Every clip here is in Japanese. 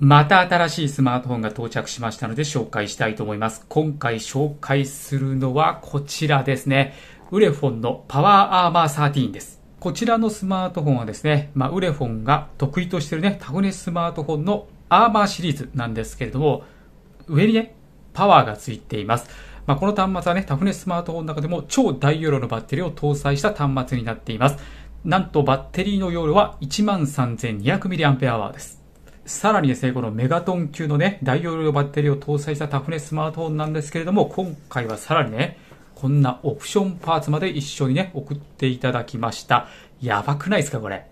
また新しいスマートフォンが到着しましたので紹介したいと思います。今回紹介するのはこちらですね。ウレフォンのパワーアーマー13です。こちらのスマートフォンはですね、まあ、ウレフォンが得意としてるね、タグネススマートフォンのアーマーシリーズなんですけれども、上にね、パワーがついています。まあ、この端末はね、タフネススマートフォンの中でも超大容量のバッテリーを搭載した端末になっています。なんとバッテリーの容量は 13,200mAh です。さらにですね、このメガトン級のね、大容量バッテリーを搭載したタフネススマートフォンなんですけれども、今回はさらにね、こんなオプションパーツまで一緒にね、送っていただきました。やばくないですか、これ。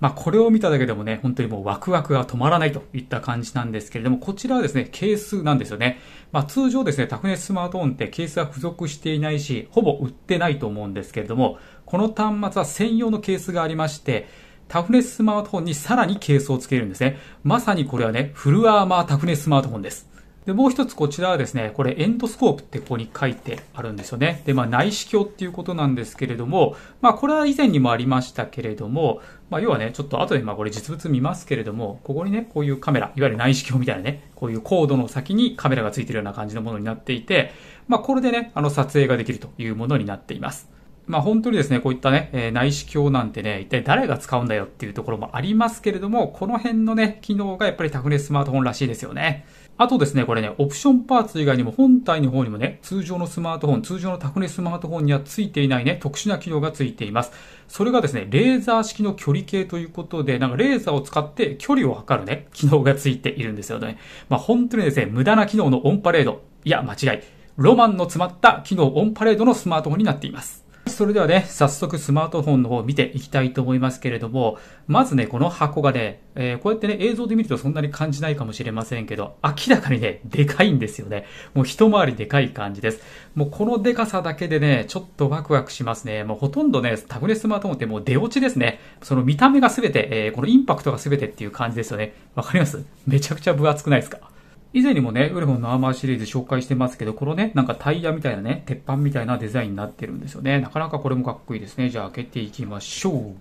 まあ、これを見ただけでもね、本当にもうワクワクが止まらないといった感じなんですけれども、こちらはですね、ケースなんですよね。まあ、通常ですね、タフネススマートフォンってケースは付属していないし、ほぼ売ってないと思うんですけれども、この端末は専用のケースがありまして、タフネススマートフォンにさらにケースをつけるんですね。まさにこれはね、フルアーマータフネススマートフォンです。で、もう一つこちらはですね、これエンドスコープってここに書いてあるんですよね。で、まあ内視鏡っていうことなんですけれども、まあこれは以前にもありましたけれども、まあ要はね、ちょっと後でまあこれ実物見ますけれども、ここにね、こういうカメラ、いわゆる内視鏡みたいなね、こういうコードの先にカメラがついてるような感じのものになっていて、まあこれでね、あの撮影ができるというものになっています。まあ本当にですね、こういったね、えー、内視鏡なんてね、一体誰が使うんだよっていうところもありますけれども、この辺のね、機能がやっぱりタフネスマートフォンらしいですよね。あとですね、これね、オプションパーツ以外にも本体の方にもね、通常のスマートフォン、通常のタフネスマートフォンにはついていないね、特殊な機能が付いています。それがですね、レーザー式の距離計ということで、なんかレーザーを使って距離を測るね、機能が付いているんですよね。まあ本当にですね、無駄な機能のオンパレード。いや、間違い。ロマンの詰まった機能オンパレードのスマートフォンになっています。それではね、早速スマートフォンの方を見ていきたいと思いますけれども、まずね、この箱がね、えー、こうやってね、映像で見るとそんなに感じないかもしれませんけど、明らかにね、でかいんですよね。もう一回りでかい感じです。もうこのでかさだけでね、ちょっとワクワクしますね。もうほとんどね、タブレスマートフォンってもう出落ちですね。その見た目が全て、えー、このインパクトが全てっていう感じですよね。わかりますめちゃくちゃ分厚くないですか以前にもね、ウルフォンのアーマーシリーズ紹介してますけど、このね、なんかタイヤみたいなね、鉄板みたいなデザインになってるんですよね。なかなかこれもかっこいいですね。じゃあ開けていきましょう。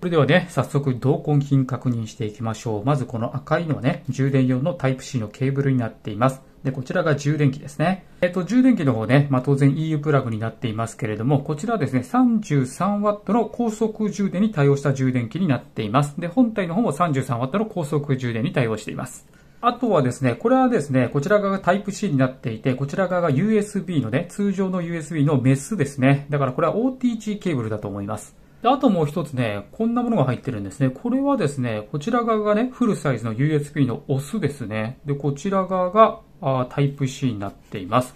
それではね、早速同梱品確認していきましょう。まずこの赤いのはね、充電用の Type-C のケーブルになっています。で、こちらが充電器ですね。えっと、充電器の方ね、まあ、当然 EU プラグになっていますけれども、こちらですね、33W の高速充電に対応した充電器になっています。で、本体の方も 33W の高速充電に対応しています。あとはですね、これはですね、こちら側が Type-C になっていて、こちら側が USB のね、通常の USB のメスですね。だからこれは OTG ケーブルだと思います。で、あともう一つね、こんなものが入ってるんですね。これはですね、こちら側がね、フルサイズの USB のオスですね。で、こちら側があタイプ C になっています。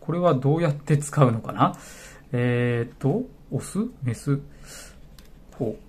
これはどうやって使うのかなえー、っと、オスメスこう。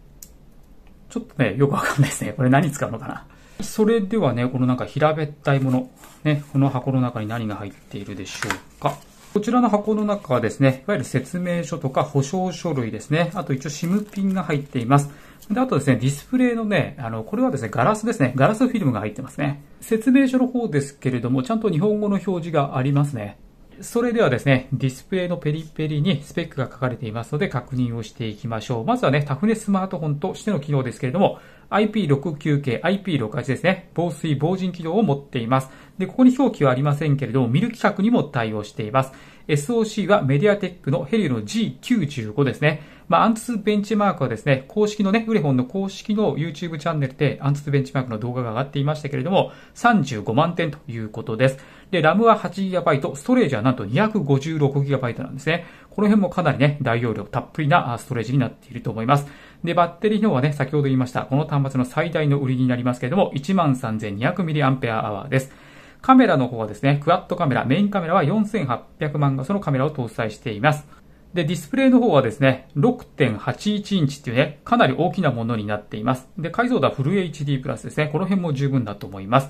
ちょっとね、よくわかんないですね。これ何使うのかなそれではね、このなんか平べったいもの、ね、この箱の中に何が入っているでしょうかこちらの箱の中はですね、いわゆる説明書とか保証書類ですね、あと一応 SIM ピンが入っています。で、あとですね、ディスプレイのね、あの、これはですね、ガラスですね。ガラスフィルムが入ってますね。説明書の方ですけれども、ちゃんと日本語の表示がありますね。それではですね、ディスプレイのペリペリにスペックが書かれていますので確認をしていきましょう。まずはね、タフネスマートフォンとしての機能ですけれども、IP69K、IP68 ですね。防水防塵機能を持っています。で、ここに表記はありませんけれども、ミル規格にも対応しています。SOC はメディアテックのヘリの G95 ですね。まあ、アンツベンチマークはですね、公式のね、ウレホンの公式の YouTube チャンネルでアンツベンチマークの動画が上がっていましたけれども、35万点ということです。で、RAM は 8GB、ストレージはなんと 256GB なんですね。この辺もかなりね、大容量たっぷりなストレージになっていると思います。で、バッテリーの方はね、先ほど言いました、この端末の最大の売りになりますけれども、13,200mAh です。カメラの方はですね、クワッドカメラ、メインカメラは4800万画素のカメラを搭載しています。で、ディスプレイの方はですね、6.81インチっていうね、かなり大きなものになっています。で、解像度はフル HD プラスですね。この辺も十分だと思います。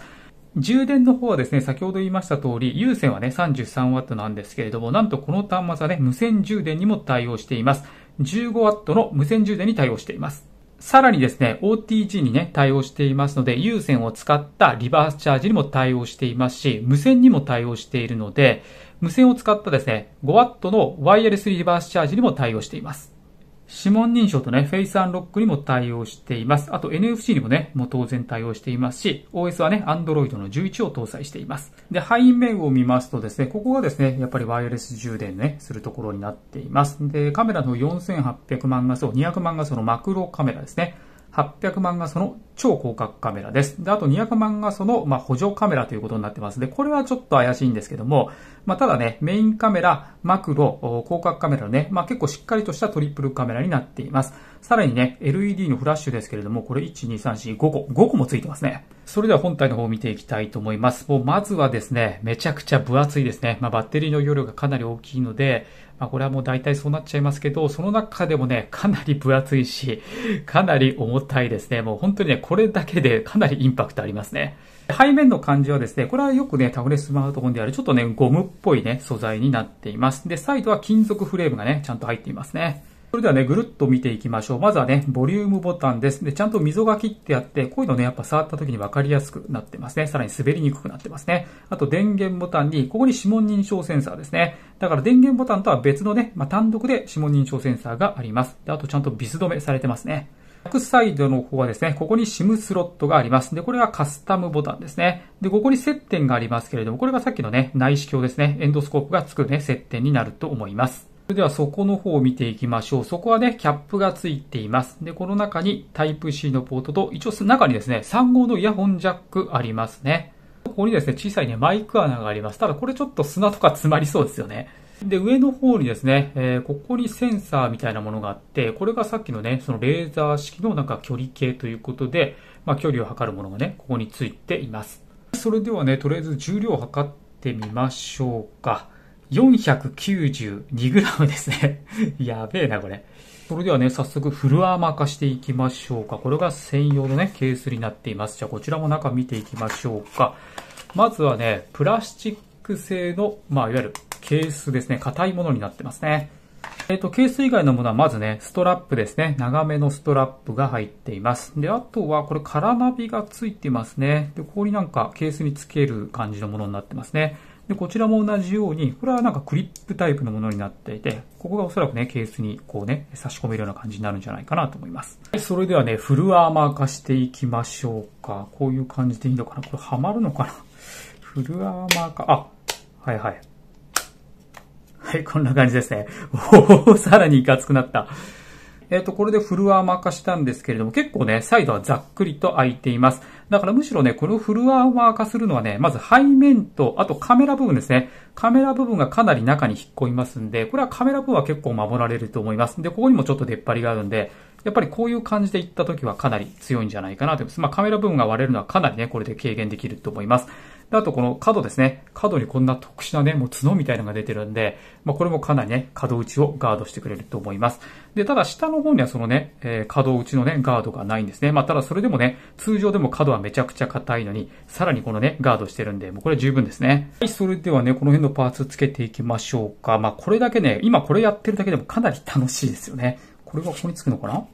充電の方はですね、先ほど言いました通り、有線はね、33W なんですけれども、なんとこの端末はね、無線充電にも対応しています。15W の無線充電に対応しています。さらにですね、OTG にね、対応していますので、有線を使ったリバースチャージにも対応していますし、無線にも対応しているので、無線を使ったですね、5W のワイヤレスリバースチャージにも対応しています。指紋認証とね、フェイスアンロックにも対応しています。あと NFC にもね、もう当然対応していますし、OS はね、Android の11を搭載しています。で、背面を見ますとですね、ここがですね、やっぱりワイヤレス充電ね、するところになっています。で、カメラの4800万画素、200万画素のマクロカメラですね。800万画素の超広角カメラです。で、あと200万画素の、まあ、補助カメラということになってます。で、これはちょっと怪しいんですけども、まあ、ただね、メインカメラ、マクロ、広角カメラのね、まあ、結構しっかりとしたトリプルカメラになっています。さらにね、LED のフラッシュですけれども、これ1、2、3、4、5個、5個もついてますね。それでは本体の方を見ていきたいと思います。もうまずはですね、めちゃくちゃ分厚いですね。まあ、バッテリーの容量がかなり大きいので、まあ、これはもう大体そうなっちゃいますけど、その中でもね、かなり分厚いし、かなり重たいですね。もう本当にね、これだけでかなりインパクトありますね。背面の感じはですね、これはよくね、タブレスマートフォンである、ちょっとね、ゴムっぽいね、素材になっています。で、サイドは金属フレームがね、ちゃんと入っていますね。それではね、ぐるっと見ていきましょう。まずはね、ボリュームボタンです。で、ちゃんと溝が切ってあって、こういうのね、やっぱ触った時に分かりやすくなってますね。さらに滑りにくくなってますね。あと、電源ボタンに、ここに指紋認証センサーですね。だから電源ボタンとは別のね、まあ、単独で指紋認証センサーがあります。で、あとちゃんとビス止めされてますね。クサイドの方はですね、ここに SIM スロットがあります。で、これはカスタムボタンですね。で、ここに接点がありますけれども、これがさっきのね、内視鏡ですね、エンドスコープがつくね、接点になると思います。それでは底の方を見ていきましょう。そこはね、キャップがついています。で、この中に Type-C のポートと、一応中にですね、3号のイヤホンジャックありますね。ここにですね、小さいね、マイク穴があります。ただこれちょっと砂とか詰まりそうですよね。で、上の方にですね、えー、ここにセンサーみたいなものがあって、これがさっきのね、そのレーザー式のなんか距離計ということで、まあ距離を測るものがね、ここについています。それではね、とりあえず重量を測ってみましょうか。492g ですね やべえな、これ。それではね、早速フルアーマー化していきましょうか。これが専用のね、ケースになっています。じゃあ、こちらも中見ていきましょうか。まずはね、プラスチック製の、まあ、いわゆるケースですね。硬いものになってますね。えっ、ー、と、ケース以外のものはまずね、ストラップですね。長めのストラップが入っています。で、あとはこれ、カラナビがついてますね。で、ここになんかケースにつける感じのものになってますね。で、こちらも同じように、これはなんかクリップタイプのものになっていて、ここがおそらくね、ケースにこうね、差し込めるような感じになるんじゃないかなと思います。はい、それではね、フルアーマー化していきましょうか。こういう感じでいいのかなこれはまるのかな フルアーマー化、あ、はいはい。はい、こんな感じですね。おお、さらにいかつくなった。えっ、ー、と、これでフルアーマー化したんですけれども、結構ね、サイドはざっくりと空いています。だからむしろね、これをフルアーマー化するのはね、まず背面と、あとカメラ部分ですね。カメラ部分がかなり中に引っ込みますんで、これはカメラ部分は結構守られると思います。で、ここにもちょっと出っ張りがあるんで、やっぱりこういう感じで行った時はかなり強いんじゃないかなと思います。まあカメラ部分が割れるのはかなりね、これで軽減できると思います。であとこの角ですね。角にこんな特殊なね、もう角みたいなのが出てるんで、まあ、これもかなりね、角打ちをガードしてくれると思います。で、ただ下の方にはそのね、えー、角打ちのね、ガードがないんですね。まあ、ただそれでもね、通常でも角はめちゃくちゃ硬いのに、さらにこのね、ガードしてるんで、もうこれ十分ですね。はい、それではね、この辺のパーツつけていきましょうか。まあ、これだけね、今これやってるだけでもかなり楽しいですよね。これがここにつくのかなあ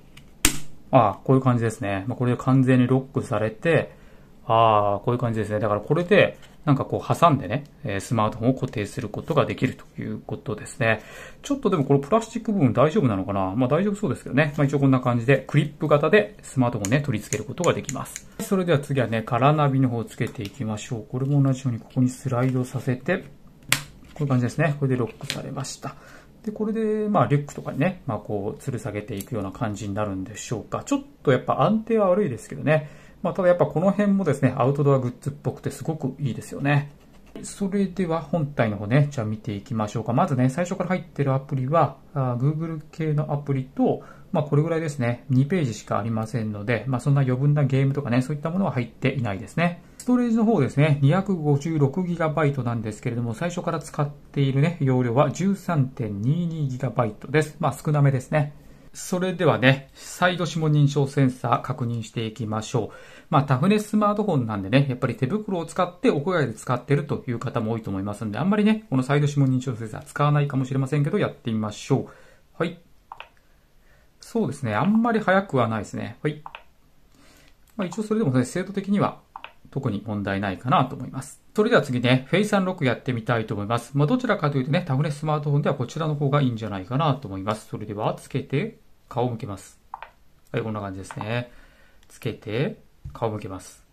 あ、こういう感じですね。まあ、これで完全にロックされて、ああ、こういう感じですね。だからこれで、なんかこう挟んでね、スマートフォンを固定することができるということですね。ちょっとでもこのプラスチック部分大丈夫なのかなまあ大丈夫そうですけどね。まあ一応こんな感じでクリップ型でスマートフォンね取り付けることができます。それでは次はね、カラナビの方をつけていきましょう。これも同じようにここにスライドさせて、こういう感じですね。これでロックされました。で、これで、まあ、リュックとかにね、まあ、こう、吊る下げていくような感じになるんでしょうか。ちょっとやっぱ安定は悪いですけどね。まあ、ただやっぱこの辺もですね、アウトドアグッズっぽくてすごくいいですよね。それでは本体の方ね、じゃあ見ていきましょうか。まずね、最初から入ってるアプリは、あ Google 系のアプリと、まあこれぐらいですね、2ページしかありませんので、まあそんな余分なゲームとかね、そういったものは入っていないですね。ストレージの方ですね、256GB なんですけれども、最初から使っているね、容量は 13.22GB です。まあ少なめですね。それではね、イド指紋認証センサー確認していきましょう。まあ、タフネススマートフォンなんでね、やっぱり手袋を使って屋外で使ってるという方も多いと思いますんで、あんまりね、このイド指紋認証センサー使わないかもしれませんけど、やってみましょう。はい。そうですね、あんまり早くはないですね。はい。まあ、一応それでもね、精度的には特に問題ないかなと思います。それでは次ね、フェイスアンロックやってみたいと思います。まあ、どちらかというとね、タフネススマートフォンではこちらの方がいいんじゃないかなと思います。それでは、つけて、顔を向けます。はい、こんな感じですね。つけて、顔を向けます。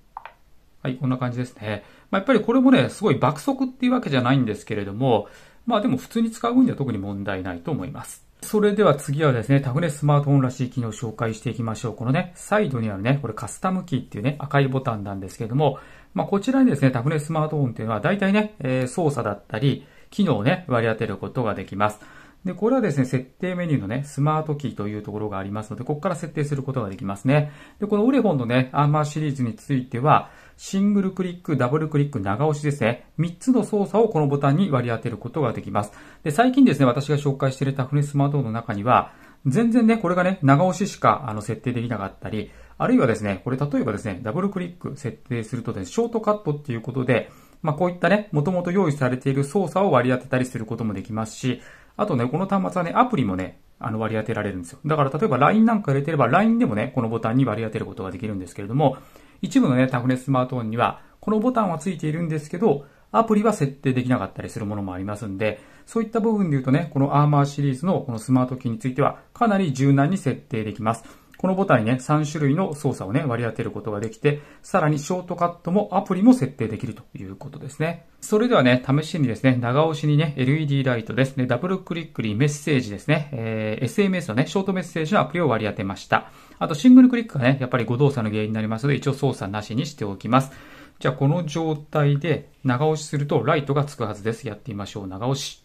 はい、こんな感じですね。まあ、やっぱりこれもね、すごい爆速っていうわけじゃないんですけれども、まあでも普通に使う分には特に問題ないと思います。それでは次はですね、タグネススマートフォンらしい機能を紹介していきましょう。このね、サイドにあるね、これカスタムキーっていうね、赤いボタンなんですけども、まあこちらにですね、タグネススマートフォンっていうのは大体ね、えー、操作だったり、機能をね、割り当てることができます。で、これはですね、設定メニューのね、スマートキーというところがありますので、ここから設定することができますね。で、このオレゴンのね、アーマーシリーズについては、シングルクリック、ダブルクリック、長押しですね。3つの操作をこのボタンに割り当てることができます。で、最近ですね、私が紹介しているタフネスマートフォンの中には、全然ね、これがね、長押ししか、あの、設定できなかったり、あるいはですね、これ例えばですね、ダブルクリック設定するとですね、ショートカットっていうことで、まあ、こういったね、もともと用意されている操作を割り当てたりすることもできますし、あとね、この端末はね、アプリもね、あの割り当てられるんですよ。だから例えば LINE なんか入れてれば LINE でもね、このボタンに割り当てることができるんですけれども、一部のね、タフネススマートフォンには、このボタンはついているんですけど、アプリは設定できなかったりするものもありますんで、そういった部分で言うとね、このアーマーシリーズのこのスマートキーについてはかなり柔軟に設定できます。このボタンにね、3種類の操作をね、割り当てることができて、さらにショートカットもアプリも設定できるということですね。それではね、試しにですね、長押しにね、LED ライトですね、ダブルクリックにメッセージですね、えー、SMS のね、ショートメッセージのアプリを割り当てました。あと、シングルクリックがね、やっぱり誤動作の原因になりますので、一応操作なしにしておきます。じゃあ、この状態で長押しするとライトがつくはずです。やってみましょう。長押し。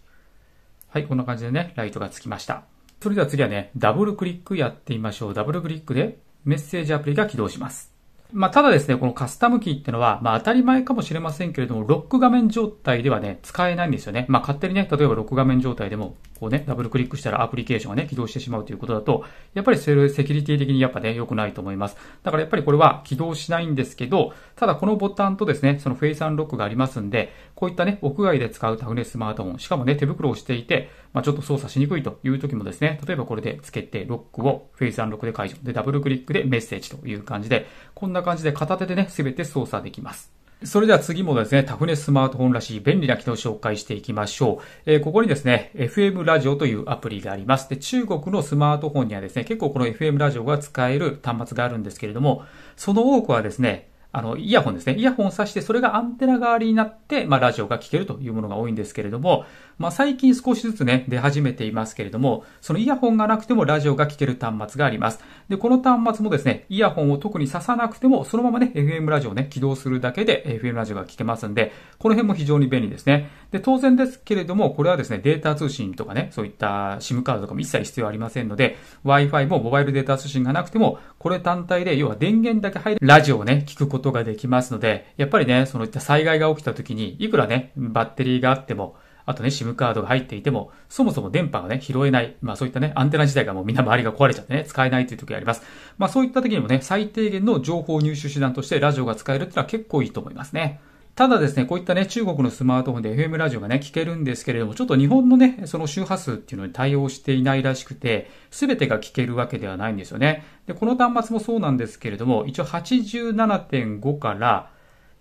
はい、こんな感じでね、ライトがつきました。それでは次はね、ダブルクリックやってみましょう。ダブルクリックでメッセージアプリが起動します。まあ、ただですね、このカスタムキーってのは、まあ、当たり前かもしれませんけれども、ロック画面状態ではね、使えないんですよね。まあ、勝手にね、例えばロック画面状態でもこうね、ダブルクリックしたらアプリケーションがね、起動してしまうということだと、やっぱりセキュリティ的にやっぱね、良くないと思います。だからやっぱりこれは起動しないんですけど、ただこのボタンとですね、そのフェイスアンロックがありますんで、こういったね、屋外で使うタフネスマートフォン、しかもね、手袋をしていて、まあ、ちょっと操作しにくいという時もですね、例えばこれでつけて、ロックをフェイスアンロックで解除。で、ダブルクリックでメッセージという感じで、こんな感じで片手でね、すべて操作できます。それでは次もですね、タフネスマートフォンらしい便利な機能を紹介していきましょう。えー、ここにですね、FM ラジオというアプリがあります。で、中国のスマートフォンにはですね、結構この FM ラジオが使える端末があるんですけれども、その多くはですね、あの、イヤホンですね。イヤホンを挿して、それがアンテナ代わりになって、まあ、ラジオが聴けるというものが多いんですけれども、まあ、最近少しずつね、出始めていますけれども、そのイヤホンがなくてもラジオが聴ける端末があります。で、この端末もですね、イヤホンを特に刺さなくても、そのままね、FM ラジオね、起動するだけで FM ラジオが聴けますんで、この辺も非常に便利ですね。で、当然ですけれども、これはですね、データ通信とかね、そういった SIM カードとかも一切必要ありませんので、Wi-Fi もモバイルデータ通信がなくても、これ単体で、要は電源だけ入るラジオをね、聞くことができますので、やっぱりね、そのいった災害が起きた時に、いくらね、バッテリーがあっても、あとね、SIM カードが入っていても、そもそも電波がね、拾えない、まあそういったね、アンテナ自体がもうみんな周りが壊れちゃってね、使えないという時があります。まあそういった時にもね、最低限の情報入手手段としてラジオが使えるってのは結構いいと思いますね。ただですね、こういったね、中国のスマートフォンで FM ラジオがね、聞けるんですけれども、ちょっと日本のね、その周波数っていうのに対応していないらしくて、すべてが聞けるわけではないんですよね。で、この端末もそうなんですけれども、一応87.5から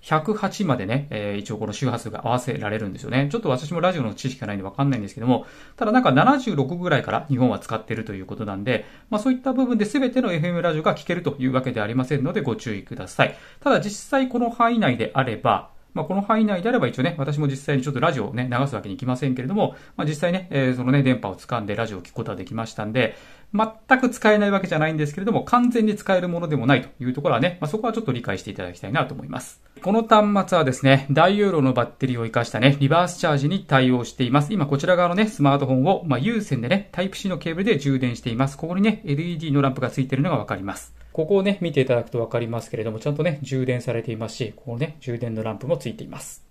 108までね、えー、一応この周波数が合わせられるんですよね。ちょっと私もラジオの知識がないんでわかんないんですけども、ただなんか76ぐらいから日本は使っているということなんで、まあそういった部分で全ての FM ラジオが聞けるというわけではありませんのでご注意ください。ただ実際この範囲内であれば、まあ、この範囲内であれば一応ね、私も実際にちょっとラジオをね、流すわけにいきませんけれども、まあ、実際ね、えー、そのね、電波を掴んでラジオを聞くことはできましたんで、全く使えないわけじゃないんですけれども、完全に使えるものでもないというところはね、まあ、そこはちょっと理解していただきたいなと思います。この端末はですね、大容量のバッテリーを活かしたね、リバースチャージに対応しています。今こちら側のね、スマートフォンを、まあ、有線でね、Type-C のケーブルで充電しています。ここにね、LED のランプがついているのがわかります。ここをね、見ていただくとわかりますけれども、ちゃんとね、充電されていますし、ここね、充電のランプもついています。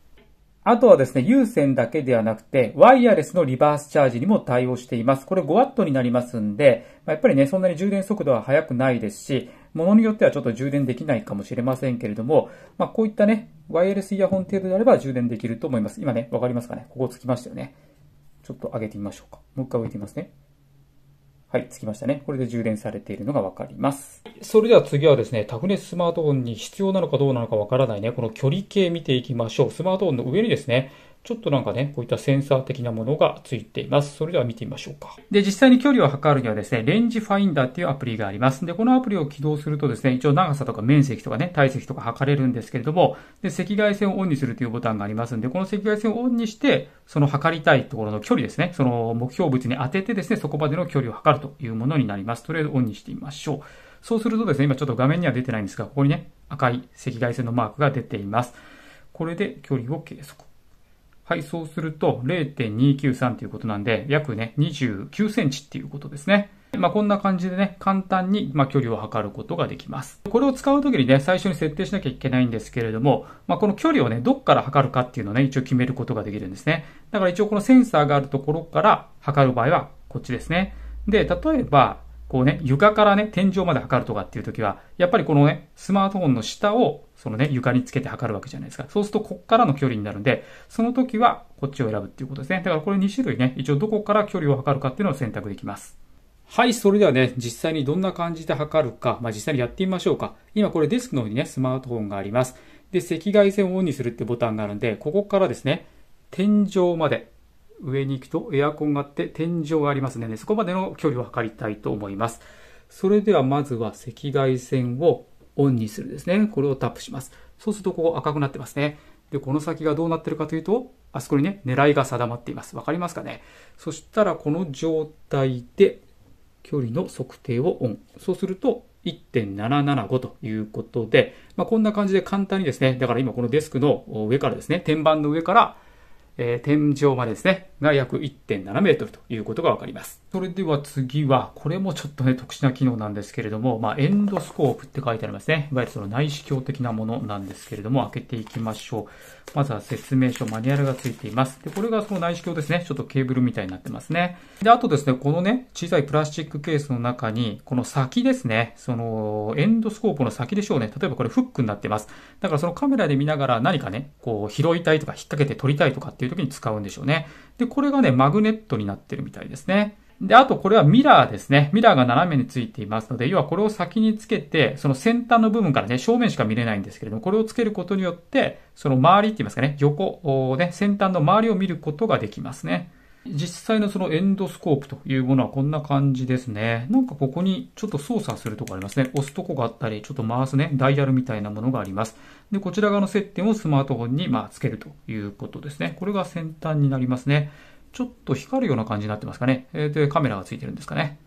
あとはですね、有線だけではなくて、ワイヤレスのリバースチャージにも対応しています。これ 5W になりますんで、やっぱりね、そんなに充電速度は速くないですし、ものによってはちょっと充電できないかもしれませんけれども、まあ、こういったね、ワイヤレスイヤホン程度であれば充電できると思います。今ね、わかりますかねここつきましたよね。ちょっと上げてみましょうか。もう一回置いてみますね。はい、つきましたね。これで充電されているのがわかります。それでは次はですね、タフネススマートフォンに必要なのかどうなのかわからないね、この距離計見ていきましょう。スマートフォンの上にですね、ちょっとなんかね、こういったセンサー的なものがついています。それでは見てみましょうか。で、実際に距離を測るにはですね、レンジファインダーっていうアプリがあります。で、このアプリを起動するとですね、一応長さとか面積とかね、体積とか測れるんですけれども、で、赤外線をオンにするというボタンがありますんで、この赤外線をオンにして、その測りたいところの距離ですね、その目標物に当ててですね、そこまでの距離を測るというものになります。とりあえずオンにしてみましょう。そうするとですね、今ちょっと画面には出てないんですが、ここにね、赤い赤外線のマークが出ています。これで距離を計測。はい、そうすると0.293ということなんで、約ね、29センチっていうことですね。まあ、こんな感じでね、簡単に、ま距離を測ることができます。これを使うときにね、最初に設定しなきゃいけないんですけれども、まあ、この距離をね、どっから測るかっていうのをね、一応決めることができるんですね。だから一応このセンサーがあるところから測る場合は、こっちですね。で、例えば、こうね、床からね、天井まで測るとかっていう時は、やっぱりこのね、スマートフォンの下を、そのね、床につけて測るわけじゃないですか。そうすると、こっからの距離になるんで、その時は、こっちを選ぶっていうことですね。だからこれ2種類ね、一応どこから距離を測るかっていうのを選択できます。はい、それではね、実際にどんな感じで測るか、まあ、実際にやってみましょうか。今これデスクの方にね、スマートフォンがあります。で、赤外線をオンにするってボタンがあるんで、ここからですね、天井まで上に行くとエアコンがあって天井がありますね。そこまでの距離を測りたいと思います。それではまずは赤外線をオンにするですね。これをタップします。そうするとここ赤くなってますね。で、この先がどうなってるかというと、あそこにね、狙いが定まっています。わかりますかねそしたらこの状態で距離の測定をオン。そうすると1.775ということで、まあ、こんな感じで簡単にですね、だから今このデスクの上からですね、天板の上から、えー、天井までですね、が約1.7メートルということがわかります。それでは次は、これもちょっとね、特殊な機能なんですけれども、まあ、エンドスコープって書いてありますね。いわゆるその内視鏡的なものなんですけれども、開けていきましょう。まずは説明書、マニュアルが付いています。で、これがその内視鏡ですね。ちょっとケーブルみたいになってますね。で、あとですね、このね、小さいプラスチックケースの中に、この先ですね、その、エンドスコープの先でしょうね。例えばこれフックになってます。だからそのカメラで見ながら何かね、こう、拾いたいとか引っ掛けて撮りたいとかっていう時に使うんでしょうね。でこれがね、マグネットになってるみたいですね。で、あとこれはミラーですね。ミラーが斜めについていますので、要はこれを先につけて、その先端の部分からね、正面しか見れないんですけれども、これをつけることによって、その周りって言いますかね、横、ね、先端の周りを見ることができますね。実際のそのエンドスコープというものはこんな感じですね。なんかここにちょっと操作するとこありますね。押すとこがあったり、ちょっと回すね、ダイヤルみたいなものがあります。で、こちら側の接点をスマートフォンにまあつけるということですね。これが先端になりますね。ちょっと光るような感じになってますかね。えー、で、カメラがついてるんですかね。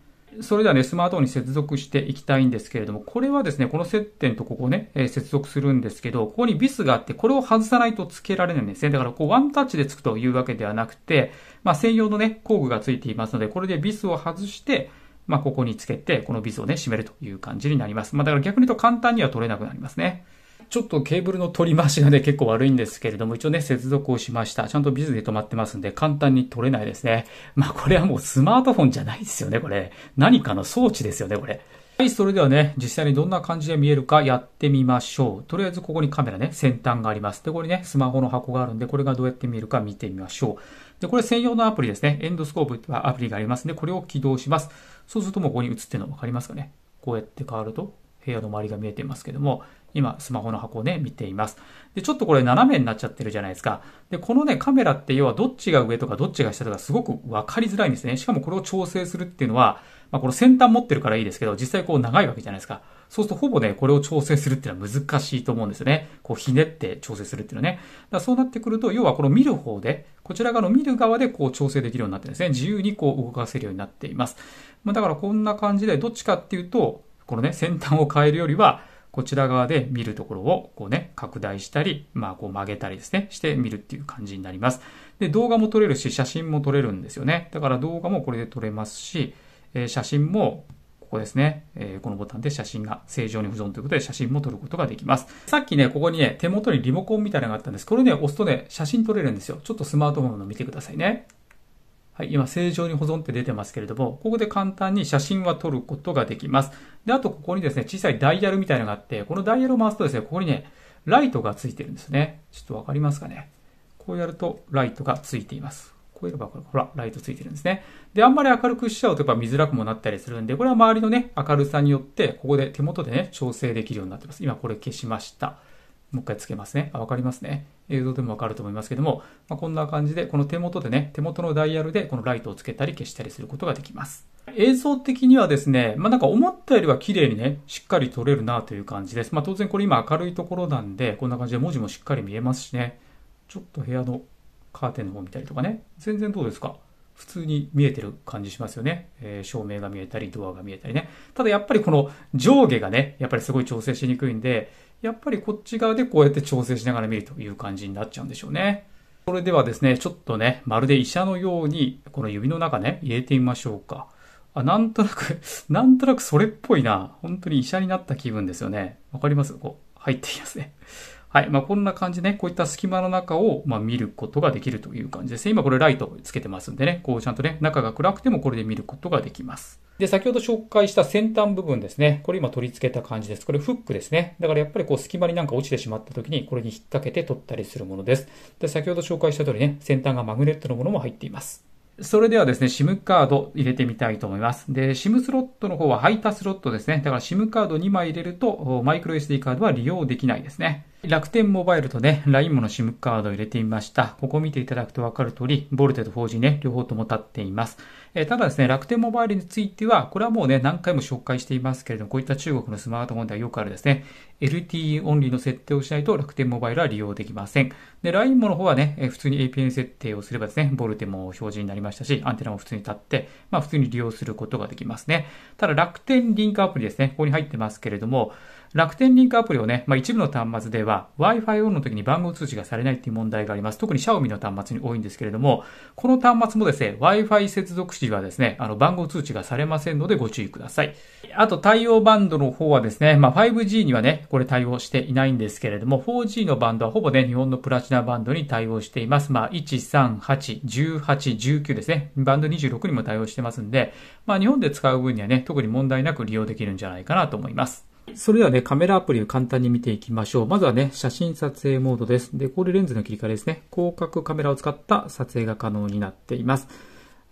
それではね、スマートフォンに接続していきたいんですけれども、これはですね、この接点とここね、えー、接続するんですけど、ここにビスがあって、これを外さないと付けられないんですね。だから、こう、ワンタッチで付くというわけではなくて、まあ、専用のね、工具が付いていますので、これでビスを外して、まあ、ここにつけて、このビスをね、締めるという感じになります。まあ、だから逆に言うと簡単には取れなくなりますね。ちょっとケーブルの取り回しがね、結構悪いんですけれども、一応ね、接続をしました。ちゃんとビズで止まってますんで、簡単に取れないですね。まあ、これはもうスマートフォンじゃないですよね、これ。何かの装置ですよね、これ。はい、それではね、実際にどんな感じで見えるかやってみましょう。とりあえずここにカメラね、先端があります。で、これね、スマホの箱があるんで、これがどうやって見えるか見てみましょう。で、これ専用のアプリですね。エンドスコープってアプリがありますんで、これを起動します。そうするともうここに映ってるの分かりますかね。こうやって変わると、部屋の周りが見えていますけども、今、スマホの箱をね、見ています。で、ちょっとこれ斜めになっちゃってるじゃないですか。で、このね、カメラって要はどっちが上とかどっちが下とかすごくわかりづらいんですね。しかもこれを調整するっていうのは、まあ、この先端持ってるからいいですけど、実際こう長いわけじゃないですか。そうするとほぼね、これを調整するっていうのは難しいと思うんですよね。こうひねって調整するっていうのはね。だそうなってくると、要はこの見る方で、こちら側の見る側でこう調整できるようになってるんですね。自由にこう動かせるようになっています。まあ、だからこんな感じで、どっちかっていうと、このね、先端を変えるよりは、こちら側で見るところをこうね、拡大したり、まあこう曲げたりですね、して見るっていう感じになります。で、動画も撮れるし、写真も撮れるんですよね。だから動画もこれで撮れますし、え写真もここですね、えー、このボタンで写真が正常に保存ということで写真も撮ることができます。さっきね、ここにね、手元にリモコンみたいなのがあったんです。これね、押すとね、写真撮れるんですよ。ちょっとスマートフォンの見てくださいね。はい、今、正常に保存って出てますけれども、ここで簡単に写真は撮ることができます。で、あとここにですね、小さいダイヤルみたいなのがあって、このダイヤルを回すとですね、ここにね、ライトがついてるんですね。ちょっとわかりますかね。こうやるとライトがついています。こうやれば、ほら、ライトついてるんですね。で、あんまり明るくしちゃうとやっぱ見づらくもなったりするんで、これは周りのね、明るさによって、ここで手元でね、調整できるようになってます。今これ消しました。もう一回つけますね。あ、わかりますね。映像でもわかると思いますけども、まあ、こんな感じで、この手元でね、手元のダイヤルでこのライトをつけたり消したりすることができます。映像的にはですね、まあ、なんか思ったよりは綺麗にね、しっかり撮れるなという感じです。まあ、当然これ今明るいところなんで、こんな感じで文字もしっかり見えますしね、ちょっと部屋のカーテンの方見たりとかね、全然どうですか普通に見えてる感じしますよね。えー、照明が見えたり、ドアが見えたりね。ただやっぱりこの上下がね、やっぱりすごい調整しにくいんで、やっぱりこっち側でこうやって調整しながら見るという感じになっちゃうんでしょうね。それではですね、ちょっとね、まるで医者のように、この指の中ね、入れてみましょうか。あ、なんとなく、なんとなくそれっぽいな。本当に医者になった気分ですよね。わかりますこう、入ってきますね。はい。まあ、こんな感じでね、こういった隙間の中を、ま見ることができるという感じですね。今これライトつけてますんでね、こうちゃんとね、中が暗くてもこれで見ることができます。で、先ほど紹介した先端部分ですね。これ今取り付けた感じです。これフックですね。だからやっぱりこう隙間になんか落ちてしまった時にこれに引っ掛けて取ったりするものです。で、先ほど紹介した通りね、先端がマグネットのものも入っています。それではですね、SIM カード入れてみたいと思います。で、SIM スロットの方はハイタスロットですね。だから SIM カード2枚入れると、マイクロ SD カードは利用できないですね。楽天モバイルとね、LINE もの SIM カードを入れてみました。ここを見ていただくとわかる通り、ボルテと 4G ね、両方とも立っています。えー、ただですね、楽天モバイルについては、これはもうね、何回も紹介していますけれども、こういった中国のスマートフォンではよくあるですね、LTE オンリーの設定をしないと楽天モバイルは利用できません。で、LINE もの方はね、え普通に APN 設定をすればですね、ボルテも表示になりましたし、アンテナも普通に立って、まあ普通に利用することができますね。ただ楽天リンクアプリですね、ここに入ってますけれども、楽天リンクアプリをね、まあ、一部の端末では Wi-Fi オンの時に番号通知がされないっていう問題があります。特に Xiaomi の端末に多いんですけれども、この端末もですね、Wi-Fi 接続時はですね、あの番号通知がされませんのでご注意ください。あと対応バンドの方はですね、まあ、5G にはね、これ対応していないんですけれども、4G のバンドはほぼね、日本のプラチナバンドに対応しています。まあ、1、3、8、18、19ですね。バンド26にも対応してますんで、まあ、日本で使う分にはね、特に問題なく利用できるんじゃないかなと思います。それではね、カメラアプリを簡単に見ていきましょう。まずはね、写真撮影モードです。で、これレンズの切り替えですね。広角カメラを使った撮影が可能になっています。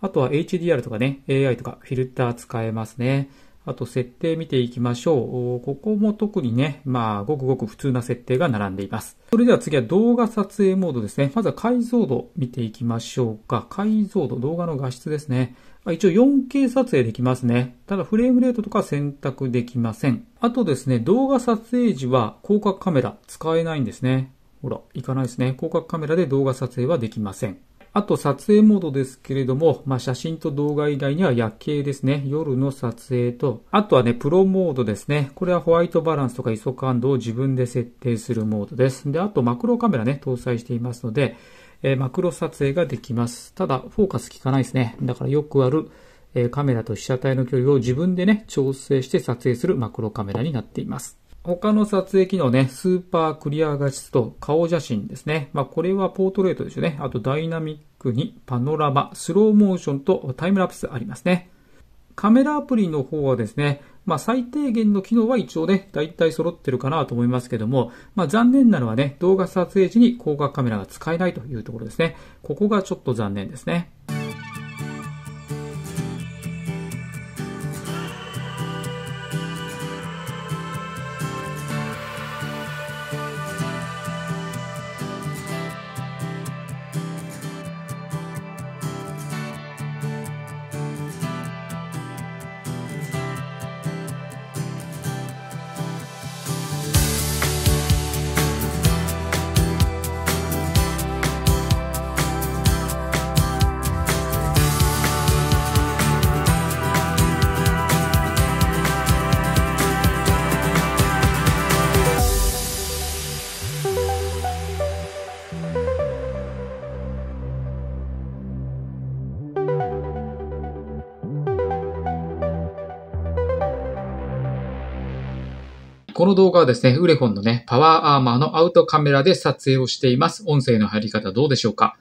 あとは HDR とかね、AI とかフィルター使えますね。あと設定見ていきましょう。ここも特にね、まあ、ごくごく普通な設定が並んでいます。それでは次は動画撮影モードですね。まずは解像度見ていきましょうか。解像度、動画の画質ですね。一応 4K 撮影できますね。ただフレームレートとか選択できません。あとですね、動画撮影時は広角カメラ使えないんですね。ほら、いかないですね。広角カメラで動画撮影はできません。あと撮影モードですけれども、まあ、写真と動画以外には夜景ですね。夜の撮影と、あとはね、プロモードですね。これはホワイトバランスとか ISO 感度を自分で設定するモードです。で、あとマクロカメラね、搭載していますので、えー、マクロ撮影ができます。ただ、フォーカス効かないですね。だからよくある、えー、カメラと被写体の距離を自分でね、調整して撮影するマクロカメラになっています。他の撮影機能ね、スーパークリア画質と顔写真ですね。まあ、これはポートレートですよね。あとダイナミックにパノラマ、スローモーションとタイムラプスありますね。カメラアプリの方はですね、まあ、最低限の機能は一応ね、大体揃ってるかなと思いますけども、まあ、残念なのはね、動画撮影時に広角カメラが使えないというところですね。ここがちょっと残念ですね。この動画はですね、ウレフォンのね、パワーアーマーのアウトカメラで撮影をしています。音声の入り方どうでしょうか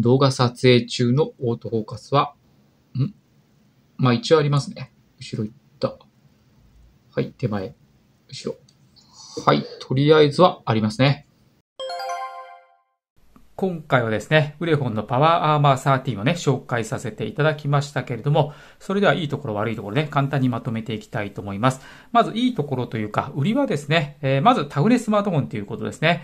動画撮影中のオートフォーカスは、んまあ一応ありますね。後ろ行った。はい、手前、後ろ。はい、とりあえずはありますね。今回はですね、ウレホンのパワーアーマー13をね、紹介させていただきましたけれども、それではいいところ悪いところね、簡単にまとめていきたいと思います。まずいいところというか、売りはですね、えー、まずタグレスマートフォンということですね。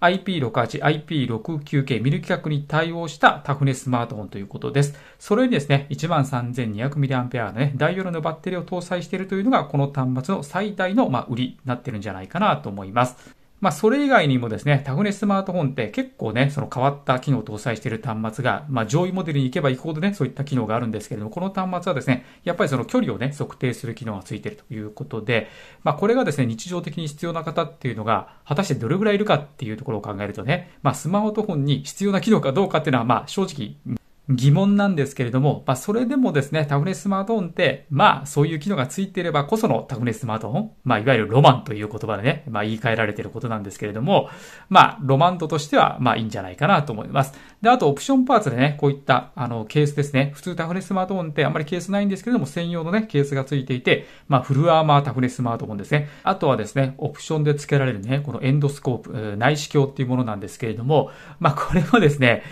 IP68、IP69K ミル規格に対応したタフネスマートフォンということです。それにですね、13,200mAh のね、大容量のバッテリーを搭載しているというのが、この端末の最大の、まあ、売りになってるんじゃないかなと思います。まあ、それ以外にもですね、タフネスマートフォンって結構ね、その変わった機能を搭載している端末が、まあ、上位モデルに行けば行くほどね、そういった機能があるんですけれども、この端末はですね、やっぱりその距離をね、測定する機能がついているということで、まあ、これがですね、日常的に必要な方っていうのが、果たしてどれぐらいいるかっていうところを考えるとね、まあ、スマートフォンに必要な機能かどうかっていうのは、まあ、正直、疑問なんですけれども、まあ、それでもですね、タフネススマートフォンって、まあ、そういう機能がついていればこそのタフネススマートフォン、まあ、いわゆるロマンという言葉でね、まあ、言い換えられていることなんですけれども、まあ、ロマン度としては、まあ、いいんじゃないかなと思います。で、あと、オプションパーツでね、こういった、あの、ケースですね。普通タフネススマートフォンってあんまりケースないんですけれども、専用のね、ケースがついていて、まあ、フルアーマータフネススマートフォンですね。あとはですね、オプションで付けられるね、このエンドスコープ、内視鏡っていうものなんですけれども、まあ、これもですね、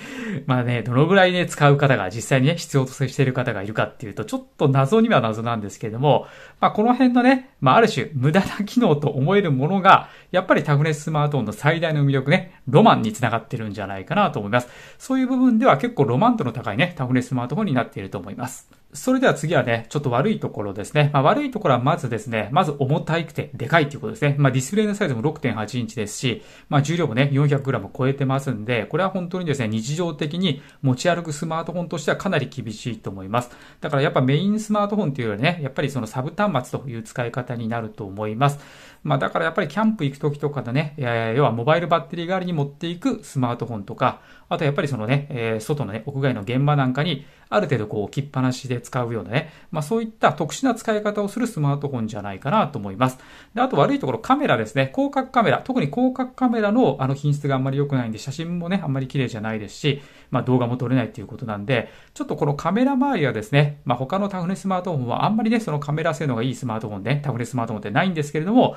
まあね、どのぐらいね、使う方が、実際にね、必要としている方がいるかっていうと、ちょっと謎には謎なんですけれども、まあ、この辺のね、まあ、ある種、無駄な機能と思えるものが、やっぱりタフネススマートフォンの最大の魅力ね、ロマンにつながってるんじゃないかなと思います。そういう部分では結構ロマン度の高いね、タフネススマートフォンになっていると思います。それでは次はね、ちょっと悪いところですね。まあ、悪いところはまずですね、まず重たいくてでかいということですね。まあ、ディスプレイのサイズも6.8インチですし、まあ、重量もね、400g 超えてますんで、これは本当にですね、日常的に持ち歩くスマートフォンとしてはかなり厳しいと思います。だからやっぱメインスマートフォンというよりね、やっぱりそのサブ端末という使い方になると思います。まあだからやっぱりキャンプ行く時とかでね、え要はモバイルバッテリー代わりに持っていくスマートフォンとか、あとやっぱりそのね、え外のね、屋外の現場なんかにある程度こう置きっぱなしで使うようなね、まあそういった特殊な使い方をするスマートフォンじゃないかなと思います。で、あと悪いところカメラですね、広角カメラ、特に広角カメラのあの品質があんまり良くないんで、写真もね、あんまり綺麗じゃないですし、まあ動画も撮れないっていうことなんで、ちょっとこのカメラ周りはですね、まあ他のタフネスマートフォンはあんまりね、そのカメラ性能がいいスマートフォンで、ね、タフネスマートフォンってないんですけれども、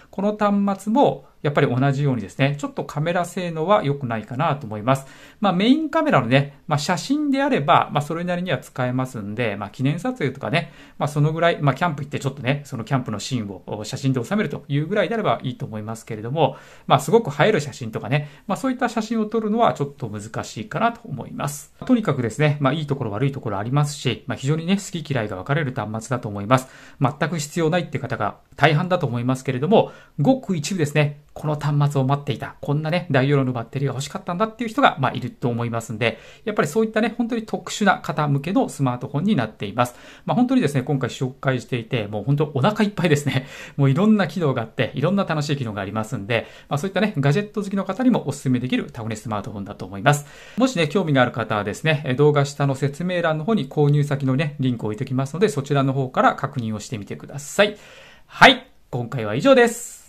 この端末もやっぱり同じようにですね、ちょっとカメラ性能は良くないかなと思います。まあメインカメラのね、まあ写真であれば、まあそれなりには使えますんで、まあ記念撮影とかね、まあそのぐらい、まあキャンプ行ってちょっとね、そのキャンプのシーンを写真で収めるというぐらいであればいいと思いますけれども、まあすごく映える写真とかね、まあそういった写真を撮るのはちょっと難しいかなと思います。とにかくですね、まあいいところ悪いところありますし、まあ非常にね、好き嫌いが分かれる端末だと思います。全く必要ないって方が大半だと思いますけれども、ごく一部ですね、この端末を待っていた、こんなね、大容量のバッテリーが欲しかったんだっていう人が、まあ、いると思いますんで、やっぱりそういったね、本当に特殊な方向けのスマートフォンになっています。まあ、本当にですね、今回紹介していて、もう本当お腹いっぱいですね、もういろんな機能があって、いろんな楽しい機能がありますんで、まあ、そういったね、ガジェット好きの方にもお勧めできるタグネスマートフォンだと思います。もしね、興味がある方はですね、動画下の説明欄の方に購入先のね、リンクを置いておきますので、そちらの方から確認をしてみてください。はい。今回は以上です。